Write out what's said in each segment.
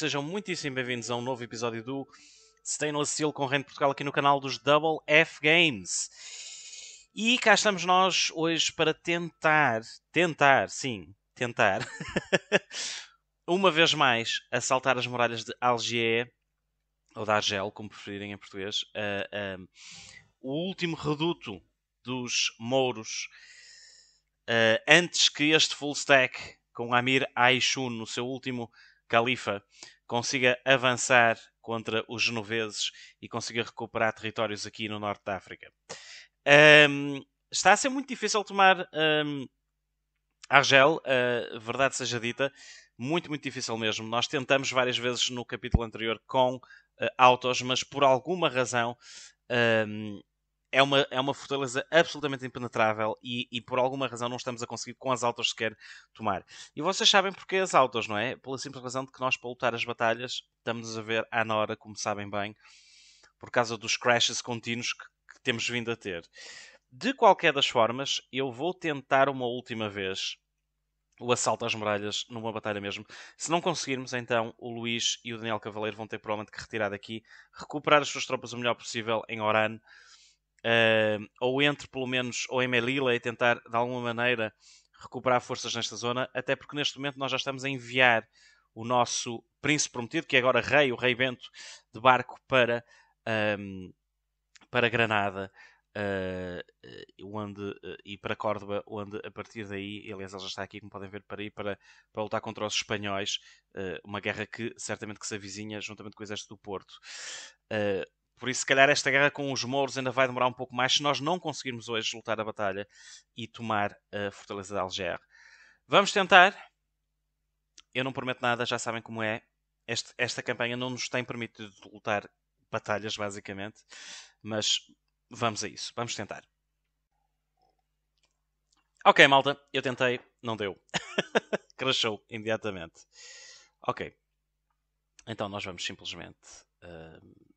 Sejam muitíssimo bem-vindos a um novo episódio do Stainless Steel com Reino de Portugal aqui no canal dos Double F Games. E cá estamos nós hoje para tentar, tentar, sim, tentar, uma vez mais, assaltar as muralhas de Algier, ou da Argel, como preferirem em português, uh, o último reduto dos mouros, uh, antes que este full stack com Amir Aishun no seu último Califa consiga avançar contra os genoveses e consiga recuperar territórios aqui no norte da África. Um, está a ser muito difícil tomar um, Argel, uh, verdade seja dita, muito, muito difícil mesmo. Nós tentamos várias vezes no capítulo anterior com uh, autos, mas por alguma razão um, é uma, é uma fortaleza absolutamente impenetrável e, e, por alguma razão não estamos a conseguir com as altas sequer tomar. E vocês sabem porque as altas, não é? Pela simples razão de que nós, para lutar as batalhas, estamos a ver à Nora, como sabem bem, por causa dos crashes contínuos que, que temos vindo a ter. De qualquer das formas, eu vou tentar uma última vez o assalto às muralhas numa batalha mesmo. Se não conseguirmos, então o Luís e o Daniel Cavaleiro vão ter provavelmente que retirar daqui, recuperar as suas tropas o melhor possível em Oran uh, ou entre pelo menos ou em Melilla e tentar de alguma maneira recuperar forças nesta zona, até porque neste momento nós já estamos a enviar o nosso príncipe prometido, que é agora rei, o rei Bento, de barco para, um, para Granada. Uh, onde, uh, e para Córdoba, onde a partir daí, aliás, ele já está aqui, como podem ver, para ir para, para lutar contra os espanhóis, uh, uma guerra que certamente que se avizinha juntamente com o exército do Porto. Ah, por isso, se calhar, esta guerra com os mouros ainda vai demorar um pouco mais se nós não conseguirmos hoje lutar a batalha e tomar a fortaleza de Alger. Vamos tentar. Eu não prometo nada, já sabem como é. Este, esta campanha não nos tem permitido lutar batalhas, basicamente. Mas vamos a isso. Vamos tentar. Ok, malta, eu tentei, não deu. Crashou imediatamente. Ok. Então nós vamos simplesmente. Uh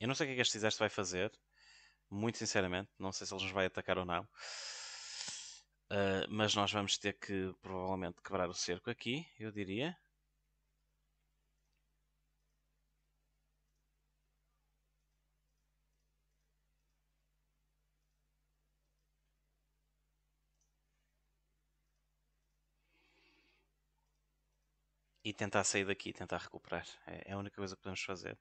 eu não sei o que é que este exército vai fazer, muito sinceramente. Não sei se eles nos vai atacar ou não. Uh, mas nós vamos ter que provavelmente quebrar o cerco aqui, eu diria. e tentar sair daqui, tentar recuperar. É, é a única coisa que podemos fazer.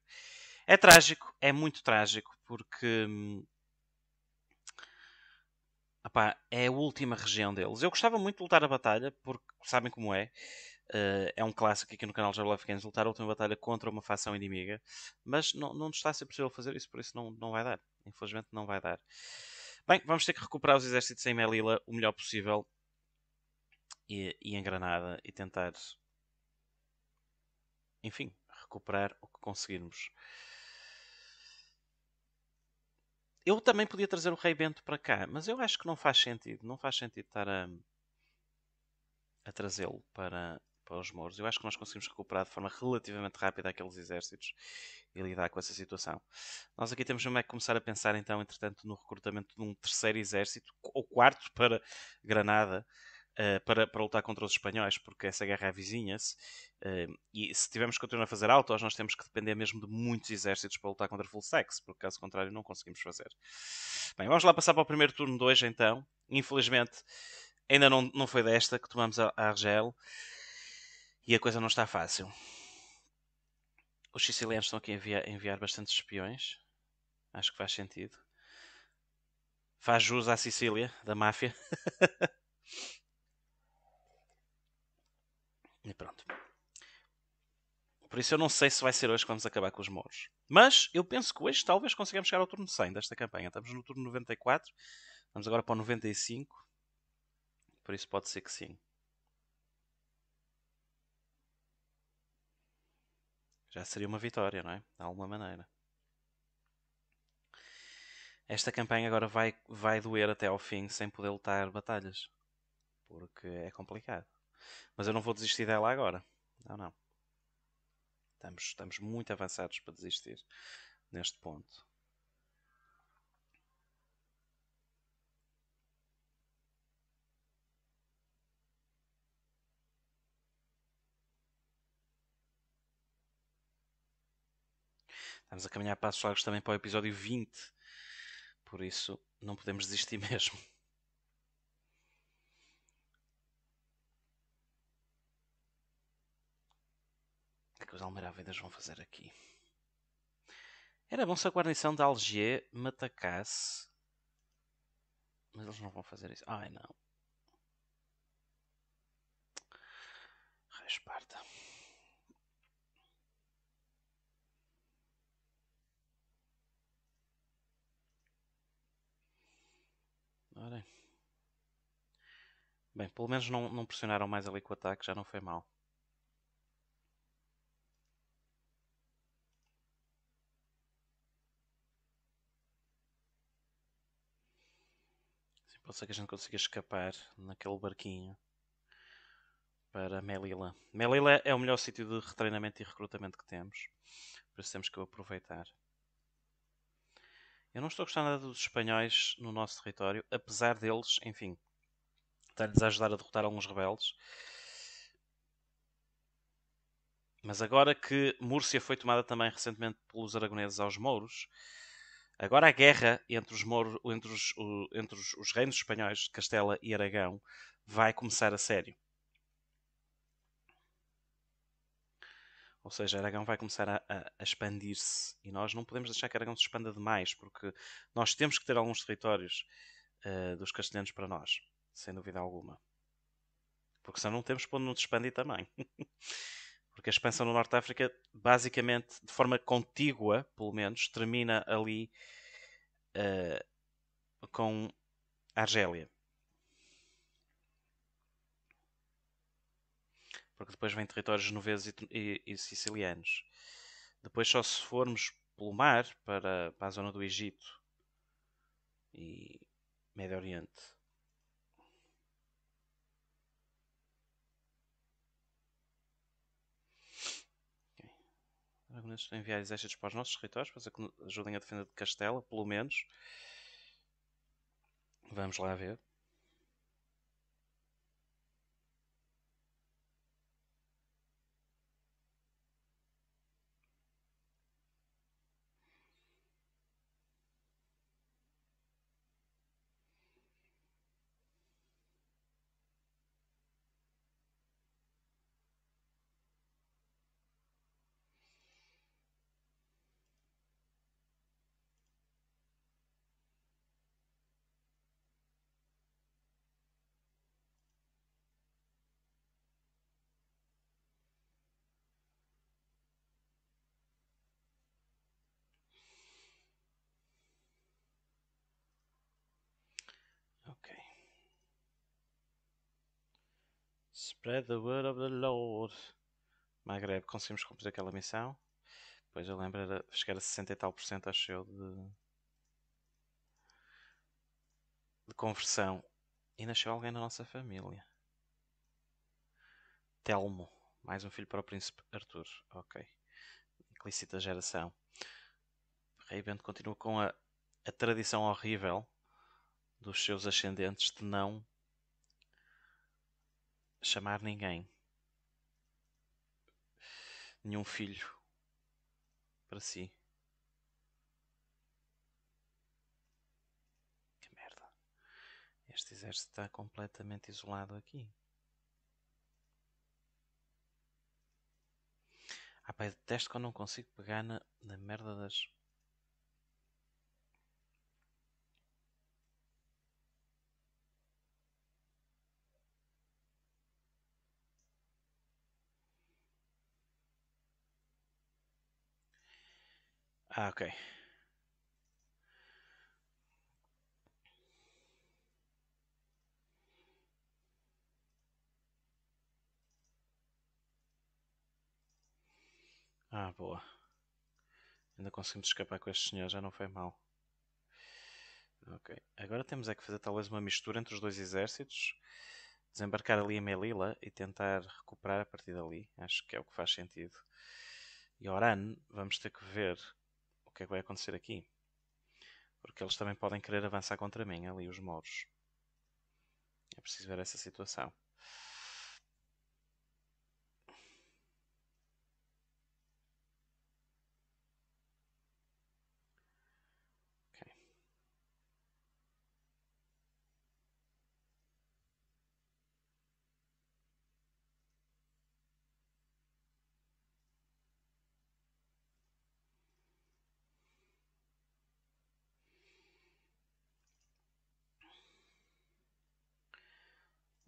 É trágico, é muito trágico, porque hum, é a última região deles. Eu gostava muito de lutar a batalha, porque sabem como é. Uh, é um clássico aqui no canal de Love Games, lutar a última batalha contra uma facção inimiga, mas não, não está a ser possível fazer isso, por isso não, não vai dar. Infelizmente não vai dar. Bem, vamos ter que recuperar os exércitos em Melilla o melhor possível e, e em Granada e tentar, enfim, recuperar o que conseguirmos eu também podia trazer o Rei Bento para cá, mas eu acho que não faz sentido. Não faz sentido estar a, a trazê-lo para, para os mouros. Eu acho que nós conseguimos recuperar de forma relativamente rápida aqueles exércitos e lidar com essa situação. Nós aqui temos mesmo é que começar a pensar, então, entretanto, no recrutamento de um terceiro exército ou quarto para Granada eh, para, para lutar contra os espanhóis, porque essa guerra avizinha-se. Uh, e se tivermos que continuar a fazer autos, nós temos que depender mesmo de muitos exércitos para lutar contra full sex, porque caso contrário não conseguimos fazer. Bem, vamos lá passar para o primeiro turno hoje então. Infelizmente, ainda não, não foi desta que tomamos a, a Argel. E a coisa não está fácil. Os sicilianos estão aqui a enviar, a enviar bastantes espiões. Acho que faz sentido. Faz jus à Sicília, da máfia. E pronto. Por isso eu não sei se vai ser hoje que vamos acabar com os moros Mas eu penso que hoje talvez consigamos chegar ao turno 100 desta campanha. Estamos no turno 94. Vamos agora para o 95. Por isso pode ser que sim. Já seria uma vitória, não é? De alguma maneira. Esta campanha agora vai, vai doer até ao fim sem poder lutar batalhas. Porque é complicado. Mas eu não vou desistir dela agora. Não, não. Estamos, estamos muito avançados para desistir neste ponto. Estamos a caminhar passos largos também para o episódio 20. Por isso, não podemos desistir mesmo. que os Almiravedas vão fazer aqui? Era bom se a guarnição de Alger me atacasse. Mas eles não vão fazer isso. Ai não. Resparta. Ora. Bem, pelo menos não, não pressionaram mais ali com o ataque, já não foi mal. Pode ser que a gente consiga escapar naquele barquinho para Melila. Melila é o melhor sítio de retreinamento e recrutamento que temos. Por isso temos que o aproveitar. Eu não estou a gostar nada dos espanhóis no nosso território, apesar deles, enfim, estar-lhes a ajudar a derrotar alguns rebeldes. Mas agora que Múrcia foi tomada também recentemente pelos aragoneses aos mouros, Agora a guerra entre os, entre os, entre os, os reinos espanhóis, Castela e Aragão, vai começar a sério. Ou seja, Aragão vai começar a, a, a expandir-se e nós não podemos deixar que Aragão se expanda demais, porque nós temos que ter alguns territórios uh, dos castelhanos para nós, sem dúvida alguma. Porque senão não temos para onde nos expandir também. porque a expansão no Norte de África, basicamente, de forma contígua, pelo menos, termina ali uh, com a Argélia. Porque depois vem territórios genoveses e, e, e, sicilianos. Depois, só se formos pelo mar para, para a zona do Egito e Médio Oriente argumentos de enviar exércitos para os nossos territórios, para que ajudem a defender de Castela, pelo menos. Vamos lá ver. Spread the word of the Lord. Maghreb, conseguimos cumprir aquela missão. Pois eu lembro, era chegar a 60 e tal por cento, acho eu, de, de conversão. E nasceu alguém na nossa família. Telmo. Mais um filho para o príncipe Arthur. Ok. Implícita geração. Rei Bento continua com a, a tradição horrível dos seus ascendentes de não chamar ninguém, nenhum filho para si. Que merda. Este exército está completamente isolado aqui. Ah, pá, detesto que eu não consigo pegar na, na merda das. Ah, ok. Ah, boa. Ainda conseguimos escapar com este senhor, já não foi mal. Ok. Agora temos é que fazer talvez uma mistura entre os dois exércitos. Desembarcar ali em Melila e tentar recuperar a partir dali. Acho que é o que faz sentido. E Oran, vamos ter que ver que é que vai acontecer aqui? Porque eles também podem querer avançar contra mim, ali os moros. É preciso ver essa situação.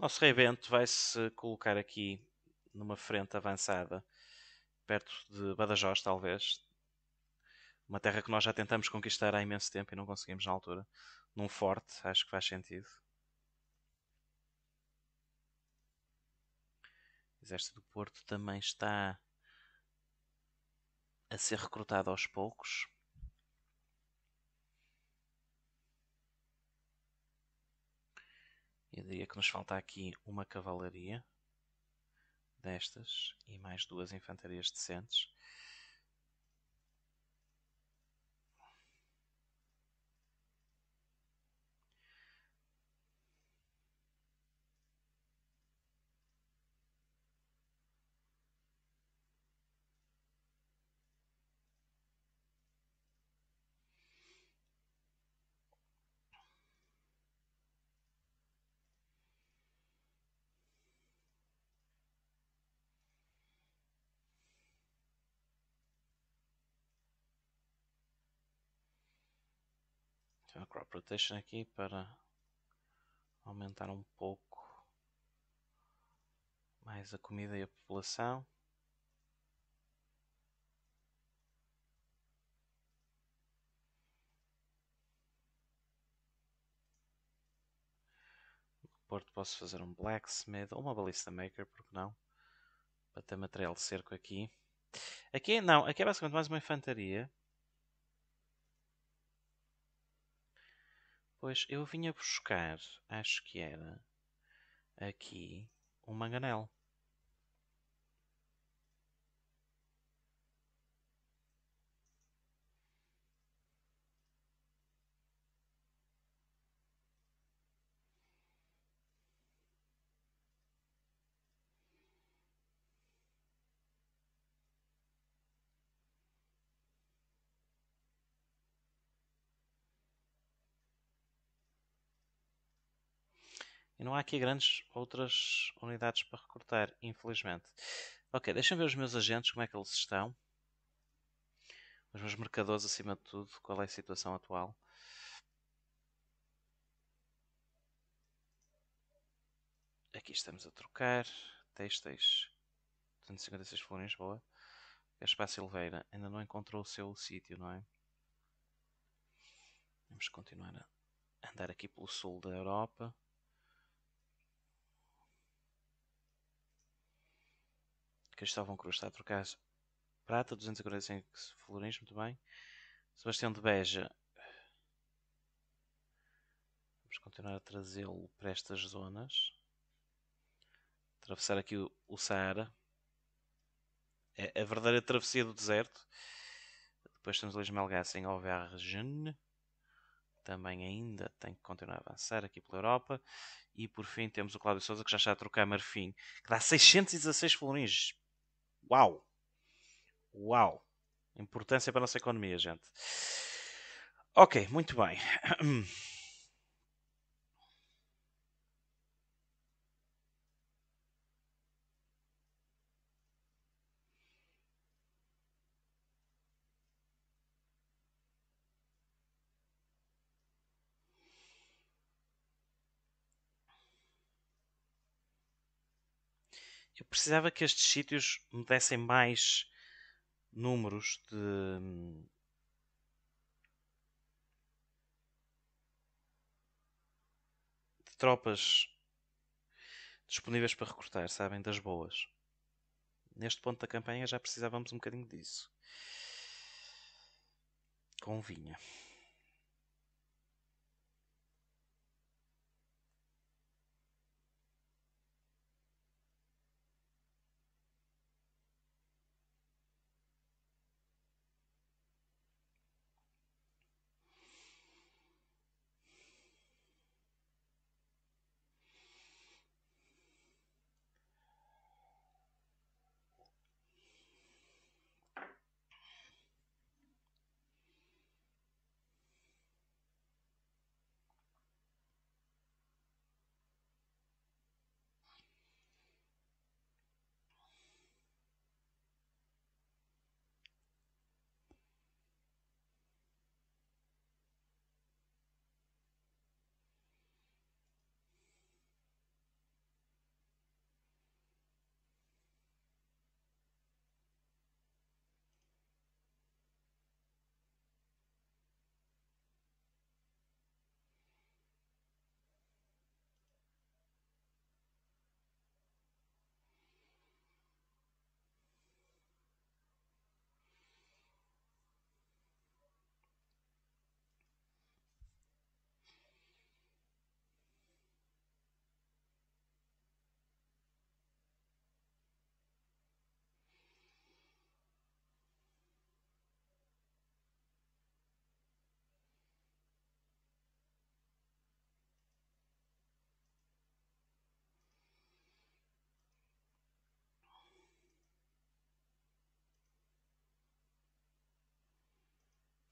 Nosso rei vai se colocar aqui numa frente avançada, perto de Badajoz, talvez. Uma terra que nós já tentamos conquistar há imenso tempo e não conseguimos na altura. Num forte, acho que faz sentido. O exército do Porto também está a ser recrutado aos poucos. Eu diria que nos falta aqui uma cavalaria destas e mais duas infantarias decentes. Tem uma crop rotation aqui para aumentar um pouco mais a comida e a população. No Porto posso fazer um blacksmith ou uma balista maker, porque não? Para ter material de cerco aqui. Aqui não, aqui é basicamente mais uma infantaria. Pois eu vinha buscar, acho que era, aqui, um manganel. E não há aqui grandes outras unidades para recrutar, infelizmente. Ok, deixem ver os meus agentes, como é que eles estão. Os meus mercadores, acima de tudo, qual é a situação atual. Aqui estamos a trocar. Têxteis. 256 florins, boa. Gaspar Silveira ainda não encontrou o seu sítio, não é? Vamos continuar a andar aqui pelo sul da Europa. Cristóvão Cruz está a trocar prata, 245 florins, muito bem. Sebastião de Beja. Vamos continuar a trazê-lo para estas zonas. Atravessar aqui o, o Saara. É a verdadeira travessia do deserto. Depois temos Luís Melgaço em Auvergne. Também ainda tem que continuar a avançar aqui pela Europa. E por fim temos o Cláudio Souza que já está a trocar marfim. Que dá 616 florins. Uau! Uau! Importância para a nossa economia, gente. Ok, muito bem. Eu precisava que estes sítios me dessem mais números de. de tropas disponíveis para recrutar, sabem? Das boas. Neste ponto da campanha já precisávamos um bocadinho disso. Convinha.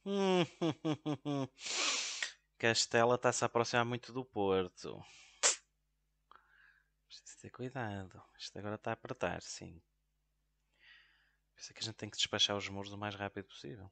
Castela está-se a aproximar muito do Porto. Preciso ter cuidado. Isto agora está a apertar, sim. Pensa é que a gente tem que despachar os muros o mais rápido possível.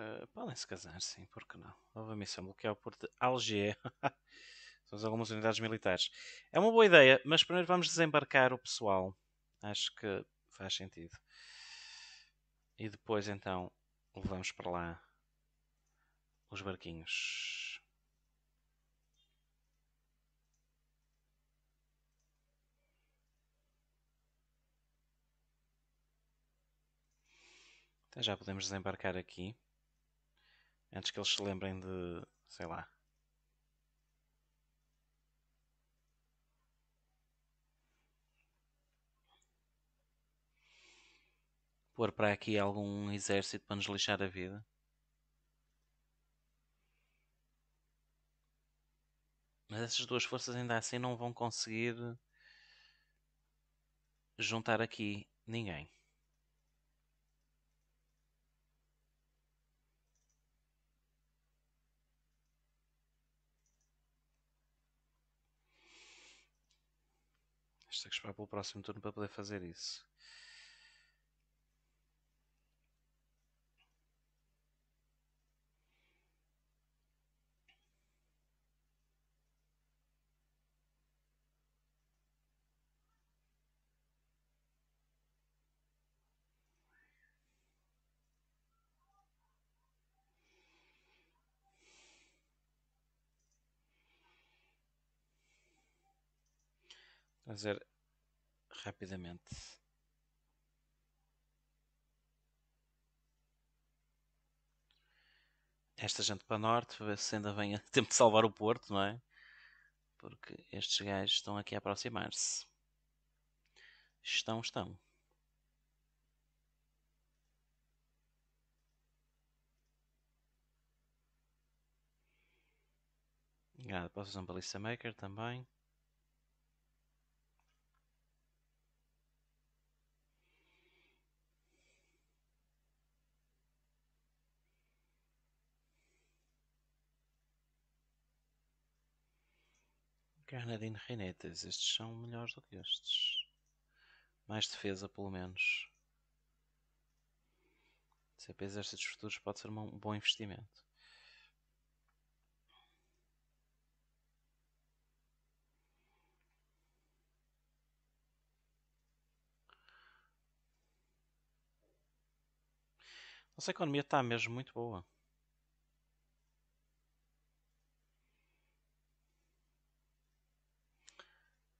Eh, podem se casar, sim, porque não? Nova missão, bloquear o porto de Alger. São algumas unidades militares. É uma boa ideia, mas primeiro vamos desembarcar o pessoal. Acho que faz sentido. E depois então levamos para lá os barquinhos. Então, já podemos desembarcar aqui. Antes que eles se lembrem de. sei lá. Pôr para aqui algum exército para nos lixar a vida. Mas essas duas forças ainda assim não vão conseguir juntar aqui ninguém. Temos que esperar pelo próximo turno para poder fazer isso. fazer rapidamente. Esta gente para norte, ver se ainda vem a tempo de salvar o Porto, não é? Porque estes gajos estão aqui a aproximar-se. Estão, estão. Obrigado, ah, posso usar um Balista Maker também. Grenadine Rainetes. Estes são melhores do que estes. Mais defesa, pelo menos. CP Exércitos Futuros pode ser um bom investimento. Nossa economia está mesmo muito boa.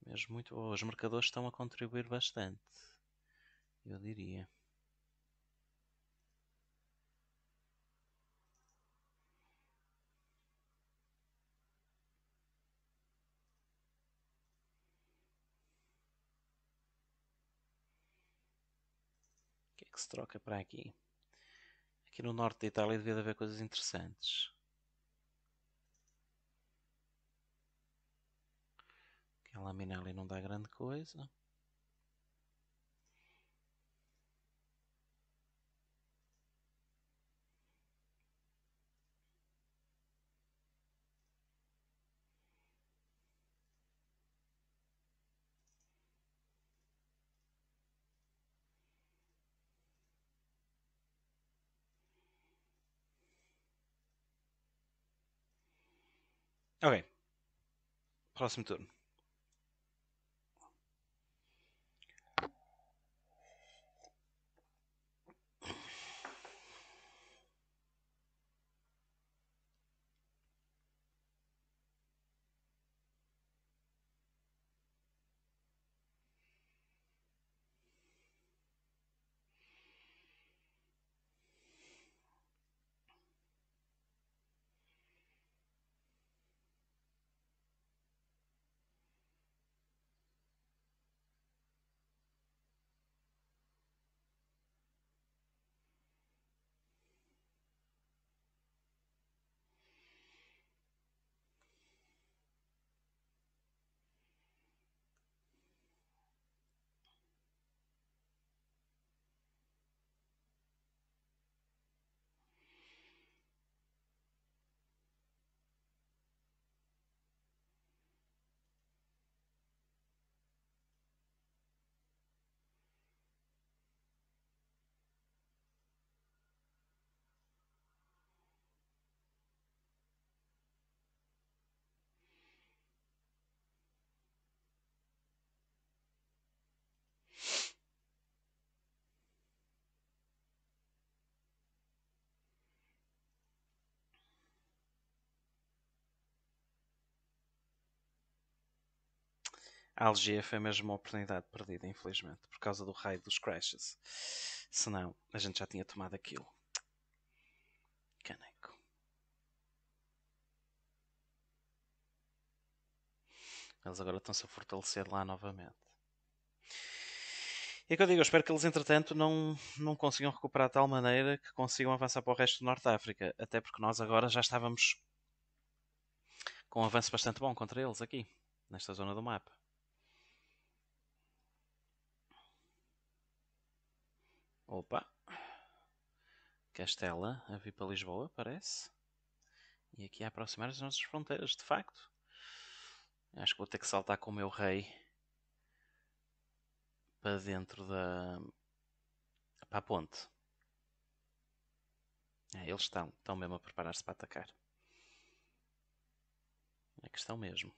Mesmo muito boa. Os marcadores estão a contribuir bastante, eu diria. O que é que se troca para aqui? Aqui no norte da Itália devia haver coisas interessantes. A lâmina ali não dá grande coisa. Ok. Próximo turno. a LGF foi mesmo uma oportunidade perdida, infelizmente, por causa do raio dos crashes. Senão, a gente já tinha tomado aquilo. Caneco. Eles agora estão-se a fortalecer lá novamente. E é que eu digo, eu espero que eles, entretanto, não, não consigam recuperar de tal maneira que consigam avançar para o resto do Norte de África. Até porque nós agora já estávamos com um avanço bastante bom contra eles aqui, nesta zona do mapa. Opa! Castela a vir para Lisboa, parece. E aqui a aproximar as nossas fronteiras, de facto. Acho que vou ter que saltar com o meu rei para dentro da. para a ponte. É, eles estão, estão mesmo a preparar-se para atacar. É que estão mesmo.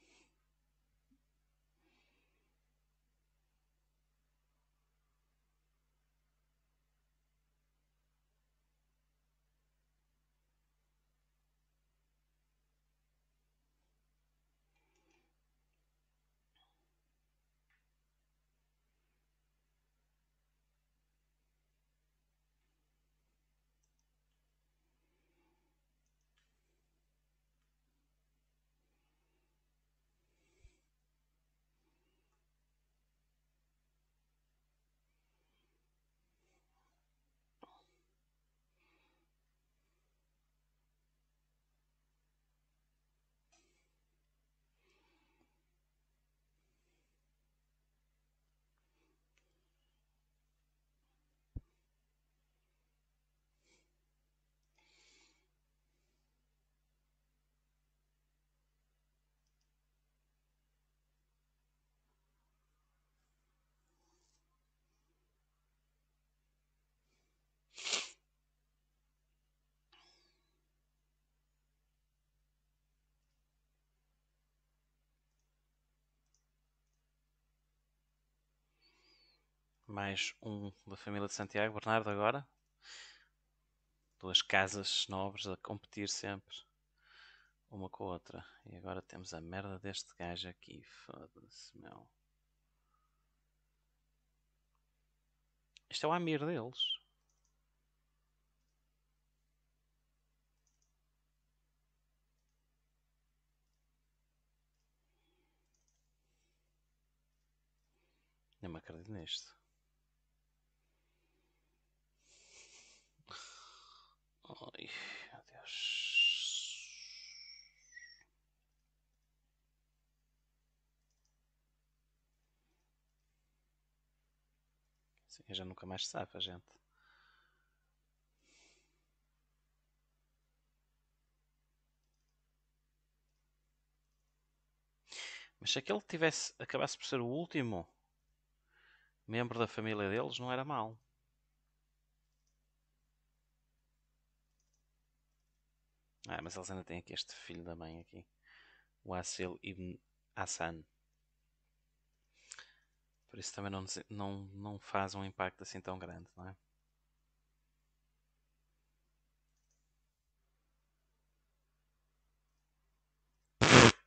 mais um da família de Santiago, Bernardo agora. Duas casas nobres a competir sempre uma com a outra. E agora temos a merda deste gajo aqui. Foda-se, meu. Isto é o Amir deles. Nem me acredito nisto. Ai, adeus. Sim, já nunca mais se a gente. Mas se aquele tivesse, acabasse por ser o último membro da família deles, não era mau. Ah, mas eles ainda têm aqui este filho da mãe aqui. O Asil Ibn Hassan. Por isso também não, não, não faz um impacto assim tão grande, não é?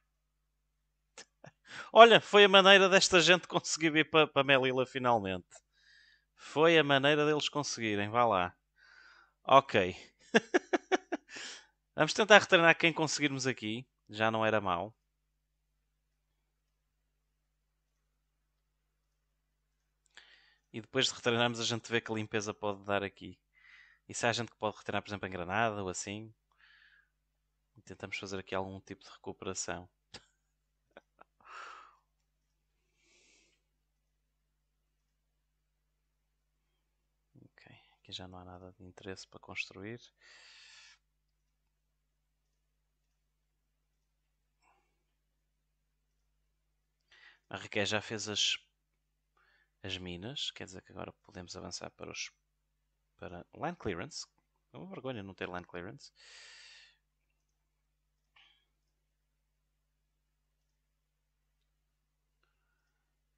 Olha, foi a maneira desta gente conseguir vir para, para Melilla finalmente. Foi a maneira deles conseguirem, vá lá. Ok. Vamos tentar retornar quem conseguirmos aqui. Já não era mau. E depois de retornarmos, a gente vê que limpeza pode dar aqui. E se há gente que pode retornar, por exemplo, em Granada ou assim. E tentamos fazer aqui algum tipo de recuperação. ok, aqui já não há nada de interesse para construir. A Raquel já fez as, as minas, quer dizer que agora podemos avançar para os para line clearance. É uma vergonha não ter line clearance.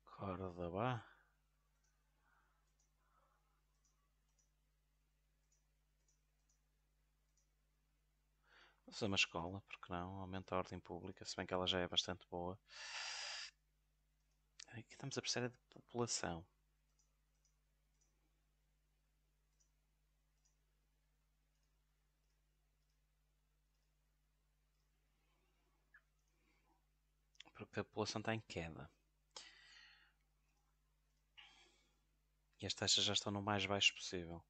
Córdoba. Vou fazer uma escola, porque não? Aumenta a ordem pública, se bem que ela já é bastante boa. Aqui estamos a precisar de população. Porque a população está em queda. E as taxas já estão no mais baixo possível.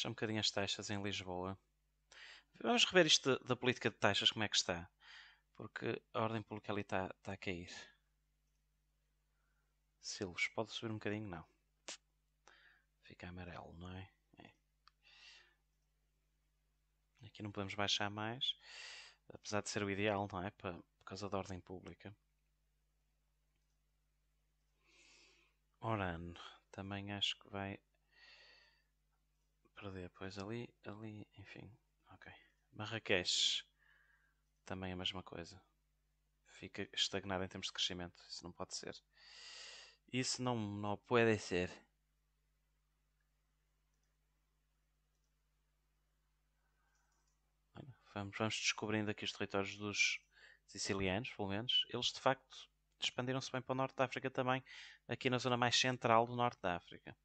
baixa um bocadinho as taxas em Lisboa. Vamos rever isto da política de taxas, como é que está. Porque a ordem pública ali está, a cair. Silvos, pode subir um bocadinho? Não. Fica amarelo, não é? é? Aqui não podemos baixar mais. Apesar de ser o ideal, não é? Para, por causa da ordem pública. Oran, também acho que vai perder, pois ali, ali, enfim, ok. Marrakech, também a mesma coisa. Fica estagnado em termos de crescimento, isso não pode ser. Isso não, não pode ser. Vamos, vamos descobrindo aqui os territórios dos sicilianos, pelo menos. Eles de facto expandiram-se bem para o norte da África também, aqui na zona mais central do norte da África.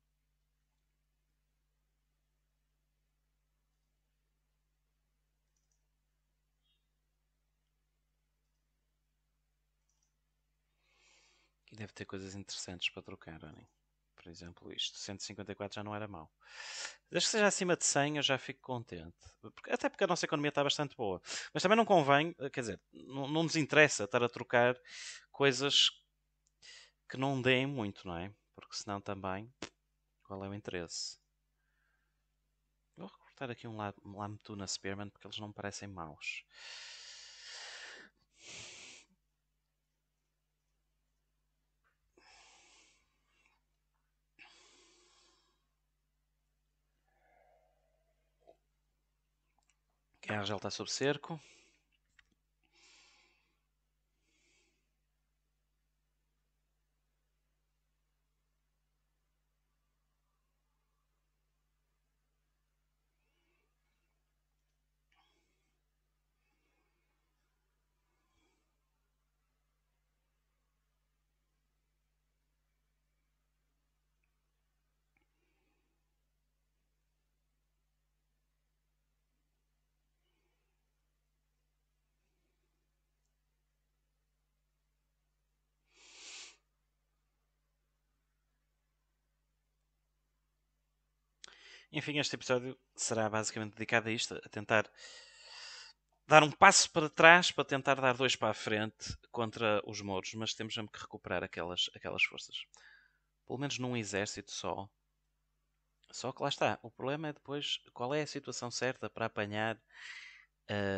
deve ter coisas interessantes para trocar, olhem. Por exemplo, isto. 154 já não era mau. Desde que seja acima de 100 eu já fico contente. Porque, até porque a nossa economia está bastante boa. Mas também não convém, eh, quer dizer, não, não nos interessa estar a trocar coisas que não deem muito, não é? Porque senão também, qual é o interesse? Vou recortar aqui um, lam Lamtuna Spearman porque eles não me parecem maus. Quem Rangel está sob cerco. Enfim, este episódio será basicamente dedicado a isto, a tentar dar um passo para trás para tentar dar dois para a frente contra os mouros, mas temos mesmo que recuperar aquelas, aquelas forças. Pelo menos num exército só. Só que lá está. O problema é depois qual é a situação certa para apanhar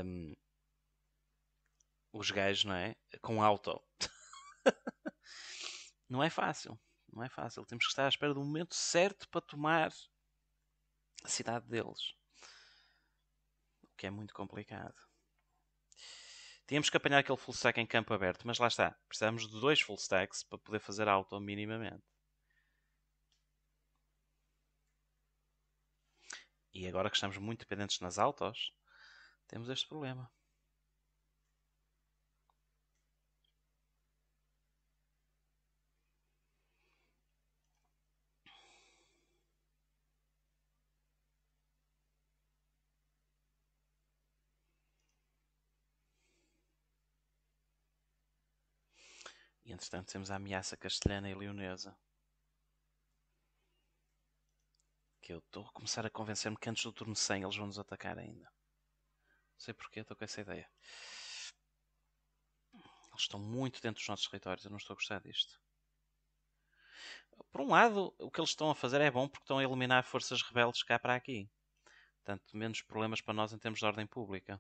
um, os gajos, não é? Com auto. não é fácil. Não é fácil. Temos que estar à espera do momento certo para tomar a cidade deles. O que é muito complicado. Tínhamos que apanhar aquele full stack em campo aberto, mas lá está. Precisamos de dois full stacks para poder fazer auto minimamente. E agora que estamos muito dependentes nas autos, temos este problema. entretanto temos a ameaça castelhana e leonesa. Que eu estou a começar a convencer-me que antes do turno 100 eles vão nos atacar ainda. Não sei porquê, estou com essa ideia. Eles estão muito dentro dos nossos territórios, eu não estou a gostar disto. Por um lado, o que eles estão a fazer é bom porque estão a eliminar forças rebeldes cá para aqui. Portanto, menos problemas para nós em termos de ordem pública.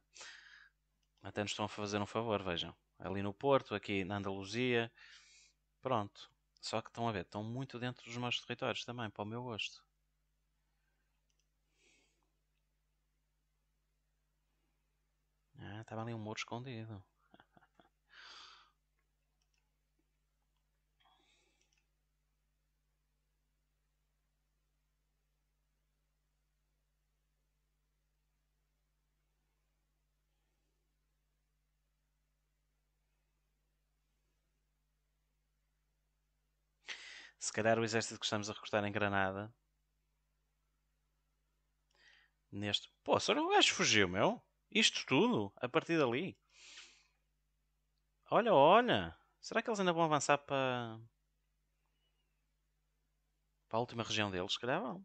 Até nos estão a fazer um favor, vejam. Ali no Porto, aqui na Andaluzia. Pronto. Só que estão a ver, estão muito dentro dos meus territórios também, para o meu gosto. Ah, estava ali um muro escondido. Se calhar o exército que estamos a recrutar em Granada. Neste. Pô, só o gajo fugiu, meu. Isto tudo, a partir dali. Olha, olha. Será que eles ainda vão avançar para. para a última região deles? Se calhar vão.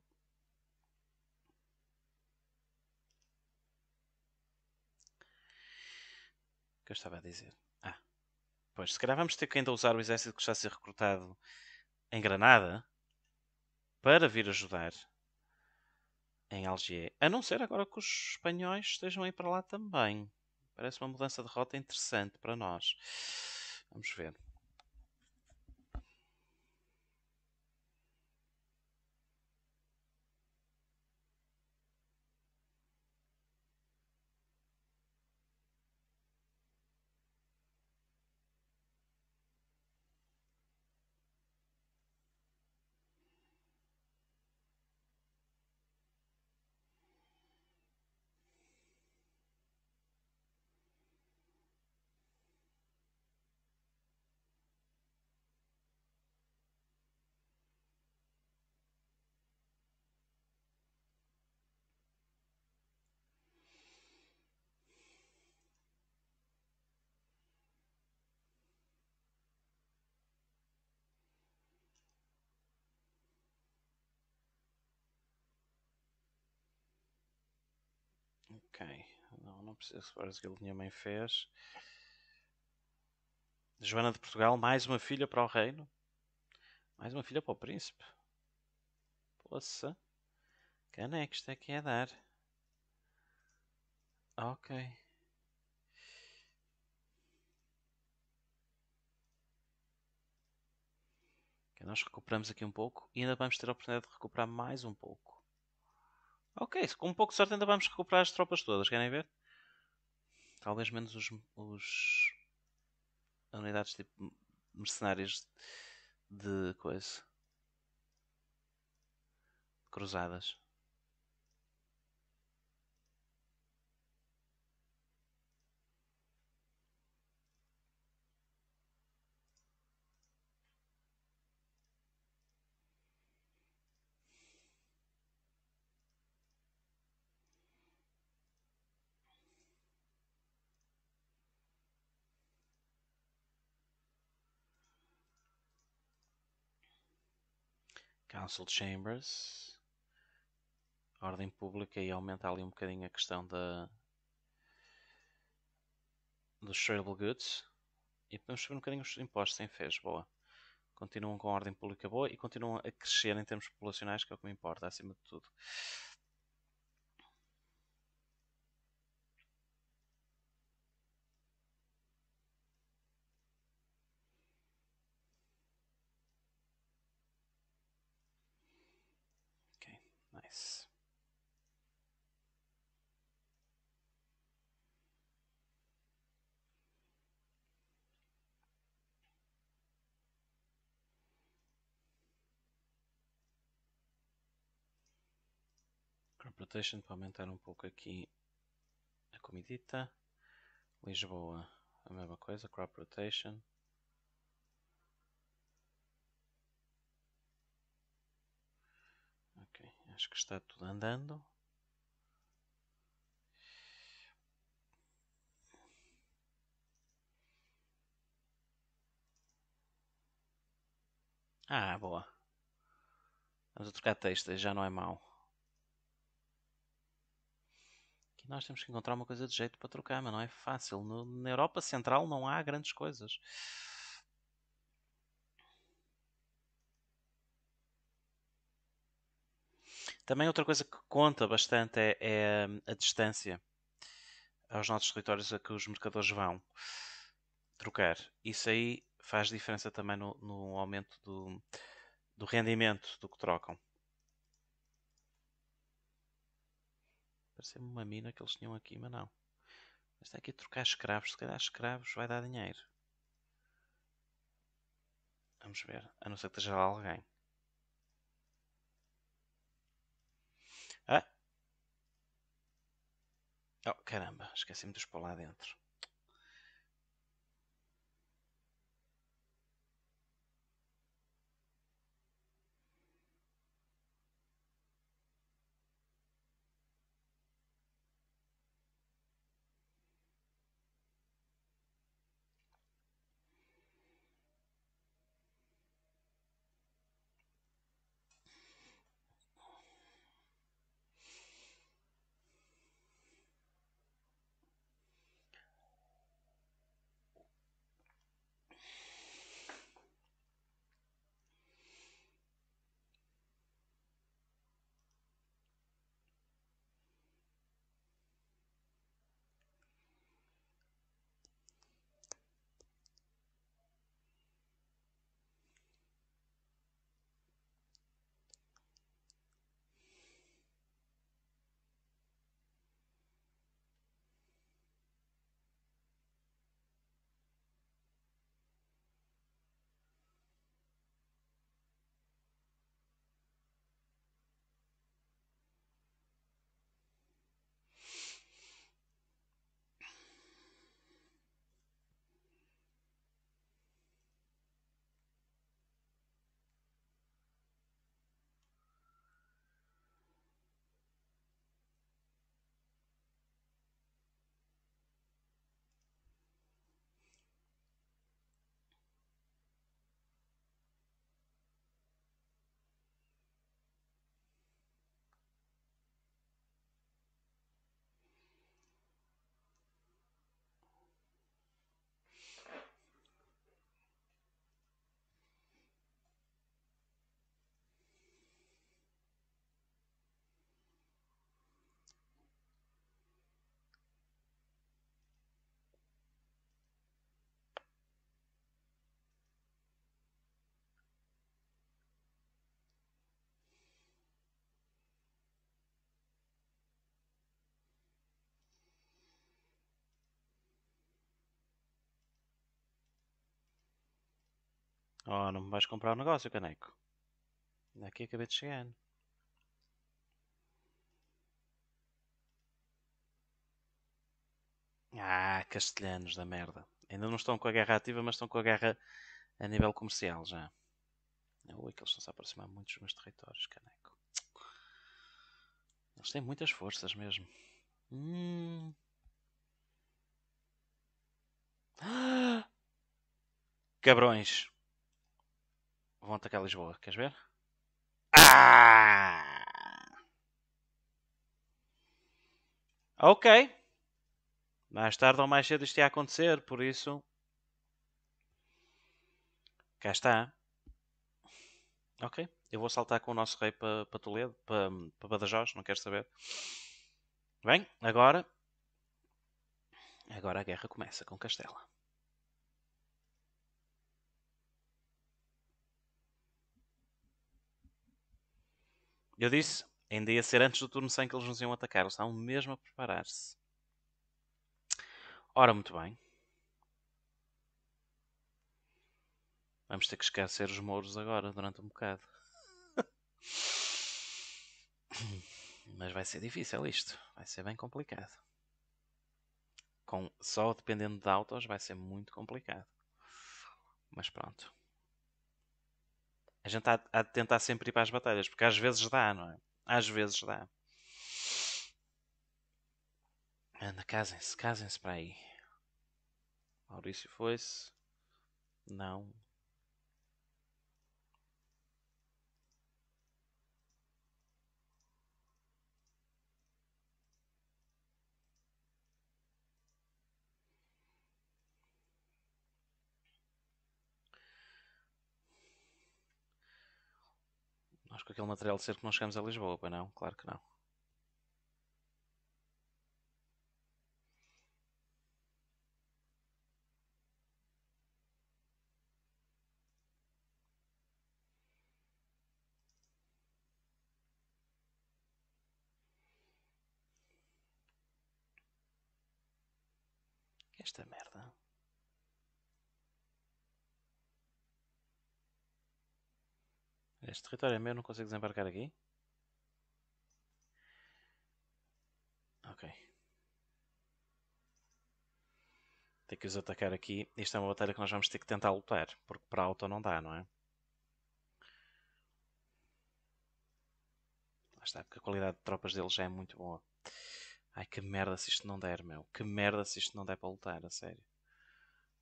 O que eu estava a dizer? Ah, pois, se calhar vamos ter que ainda usar o exército que está a ser recrutado em Granada para vir ajudar em Algier. A não ser agora que os espanhóis estejam aí para lá também. Parece uma mudança de rota interessante para nós. Vamos ver. Ok. Não, não preciso reparar que ele minha mãe fez. Joana de Portugal, mais uma filha para o reino. Mais uma filha para o príncipe. Poça. Cana é que isto aqui é dar. Ok. Nós recuperamos aqui um pouco e ainda vamos ter a oportunidade de recuperar mais um pouco. Ok, com um pouco de sorte ainda vamos recuperar as tropas todas, querem ver? Talvez menos os, os unidades tipo mercenárias de coisa. Cruzadas. Council Chambers, ordem pública e aumenta ali um bocadinho a questão da dos tradable goods e podemos subir um bocadinho os impostos em fez, boa. Continuam com a ordem pública boa e continuam a crescer em termos populacionais, que é o que me importa, acima de tudo. Rotation para aumentar um pouco aqui a comidita. Lisboa, a mesma coisa, Crop Rotation. Ok, acho que está tudo andando. Ah, boa. Vamos a trocar texto, já não é mau. Nós temos que encontrar uma coisa de jeito para trocar, mas não é fácil. No, na Europa Central não há grandes coisas. Também outra coisa que conta bastante é, é hum, a distância aos nossos territórios a que os mercadores vão trocar. Isso aí faz diferença também no, no aumento do, do rendimento do que trocam. Parecia-me uma mina que eles tinham aqui, mas não. Mas está aqui a trocar escravos. Se calhar escravos vai dar dinheiro. Vamos ver. A não ser que esteja lá alguém. Ah! Oh, caramba. Esqueci-me de os pôr lá dentro. Oh, não me vais comprar o um negócio, caneco. Daqui acabei de chegar. Ah, castelhanos da merda. Ainda não estão com a guerra ativa, mas estão com a guerra a nível comercial já. Ui, que eles estão-se a aproximar muito dos meus territórios, caneco. Eles têm muitas forças mesmo. Hum. Cabrões. Vão atacar Lisboa, queres ver? Ah! Ok. Mais tarde ou mais cedo isto ia acontecer, por isso. Cá está. Ok. Eu vou saltar com o nosso rei para pa Toledo, para pa Badajoz, não quero saber. Bem, agora. Agora a guerra começa com Castela. Eu disse, ainda ia ser antes do turno 100 que eles nos iam atacar. Eles estavam mesmo a preparar-se. Ora, muito bem. Vamos ter que esquecer os mouros agora, durante um bocado. Mas vai ser difícil isto. Vai ser bem complicado. Com, só dependendo de autos vai ser muito complicado. Mas pronto a gente há, há de tentar sempre ir para as batalhas, porque às vezes dá, não é? Às vezes dá. Anda, casem-se, casem-se para aí. Maurício foi-se. Não, Acho que aquele material de cerco não chegamos a Lisboa, pois não? Claro que não. Este território é meu, não consigo desembarcar aqui. Ok. Tem que os atacar aqui. Isto é uma batalha que nós vamos ter que tentar lutar, porque para auto não dá, não é? Lá está, porque a qualidade de tropas deles já é muito boa. Ai que merda se isto não der, meu. Que merda se isto não der para lutar, a sério.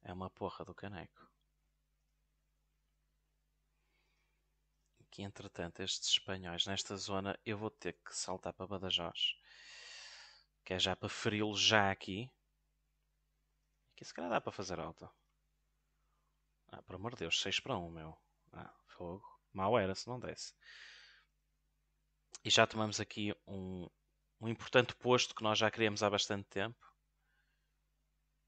É uma porra do caneco. que entretanto estes espanhóis nesta zona eu vou ter que saltar para Badajoz. Que é já para feri-lo já aqui. que se calhar dá para fazer alta. Ah, por amor de Deus, 6 para 1, meu. Ah, fogo. Mal era se não desse. E já tomamos aqui um, um importante posto que nós já queríamos há bastante tempo.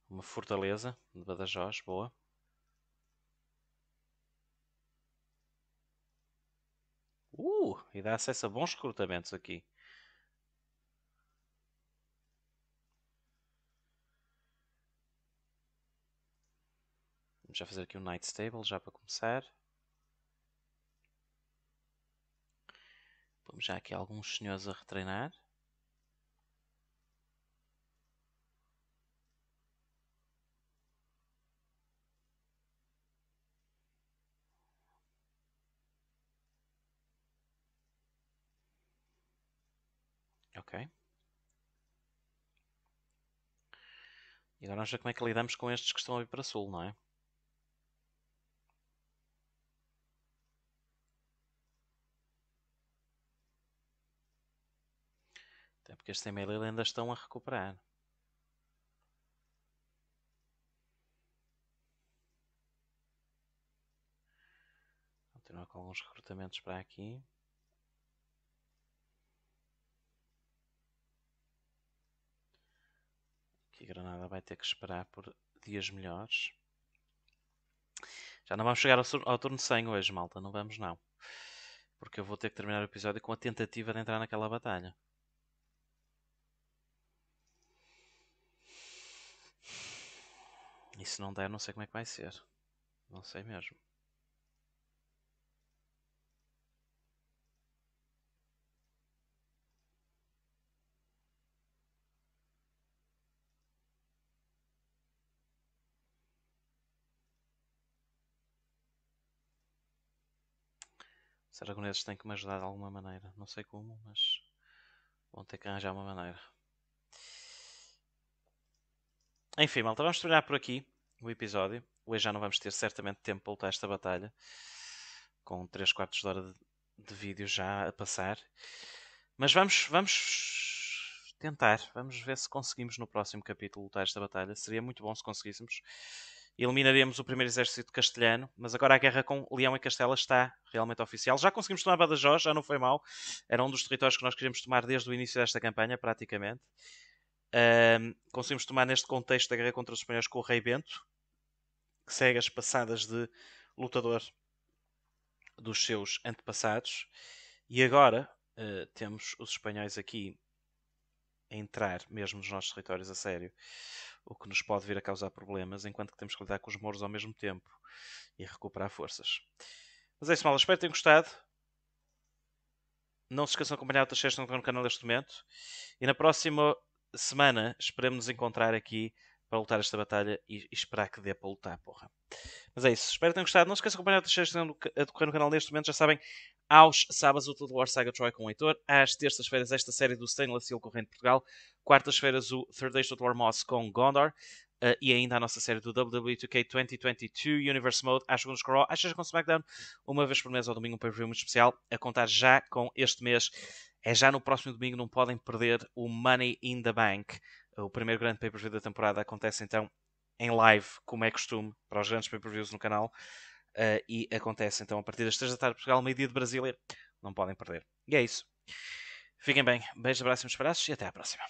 Uma fortaleza de Badajoz, boa. Uh, e dá acesso a bons recrutamentos aqui. Vamos já fazer aqui um Night Stable já para começar. Vamos já aqui alguns senhores a retreinar. ok? E agora vamos ver como é que lidamos com estes que estão a vir para sul, não é? Até porque estes em Melilla ainda estão a recuperar. Continuar com alguns recrutamentos para aqui. a Granada vai ter que esperar por dias melhores. Já não vamos chegar ao, ao turno 100 hoje, malta. Não vamos, não. Porque eu vou ter que terminar o episódio com a tentativa de entrar naquela batalha. E se não der, não sei como é que vai ser. Não sei mesmo. Aragoneses têm que me ajudar de alguma maneira. Não sei como, mas vão ter que arranjar uma maneira. Enfim, malta, vamos terminar por aqui o episódio. Hoje já não vamos ter certamente tempo para lutar esta batalha. Com 3 quartos de hora de, de vídeo já a passar. Mas vamos, vamos tentar. Vamos ver se conseguimos no próximo capítulo lutar esta batalha. Seria muito bom se conseguíssemos eliminaremos o primeiro exército castelhano, mas agora a guerra com Leão e Castela está realmente oficial. Já conseguimos tomar Badajoz, já não foi mal. Era um dos territórios que nós queríamos tomar desde o início desta campanha, praticamente. Um, conseguimos tomar neste contexto da guerra contra os espanhóis com o Rei Bento, que segue as passadas de lutador dos seus antepassados. E agora uh, temos os espanhóis aqui a entrar mesmo nos nossos territórios a sério o que nos pode vir a causar problemas, enquanto que temos que lidar com os moros ao mesmo tempo e recuperar forças. Mas é isso, mal. Espero que tenham gostado. Não se esqueçam de acompanhar outras séries que estão no canal neste momento. E na próxima semana esperemos nos encontrar aqui para lutar esta batalha e esperar que dê para lutar, porra. Mas é isso. Espero que tenham gostado. Não se esqueçam de acompanhar outras séries que estão a decorrer no canal neste momento. Já sabem, aos sábados, o Total War Saga Troy com o Heitor. Às terças-feiras, esta série do Stainless Steel Corrente Portugal. Quartas-feiras, o Third Days Total War Moss com Gondor. Uh, e ainda a nossa série do WWE 2K 2022 Universe Mode, às segundas com Raw, às segundas com SmackDown, uma vez por mês ao domingo um pay-per-view muito especial, a contar já com este mês, é já no próximo domingo, não podem perder o Money in the Bank, o primeiro grande pay-per-view da temporada acontece então em live, como é costume, para os grandes pay-per-views no canal, Uh, e acontece então a partir das 3 da tarde de Portugal, meio-dia de Brasília. Não podem perder. E é isso. Fiquem bem. Beijos, abraços e meus e até à próxima.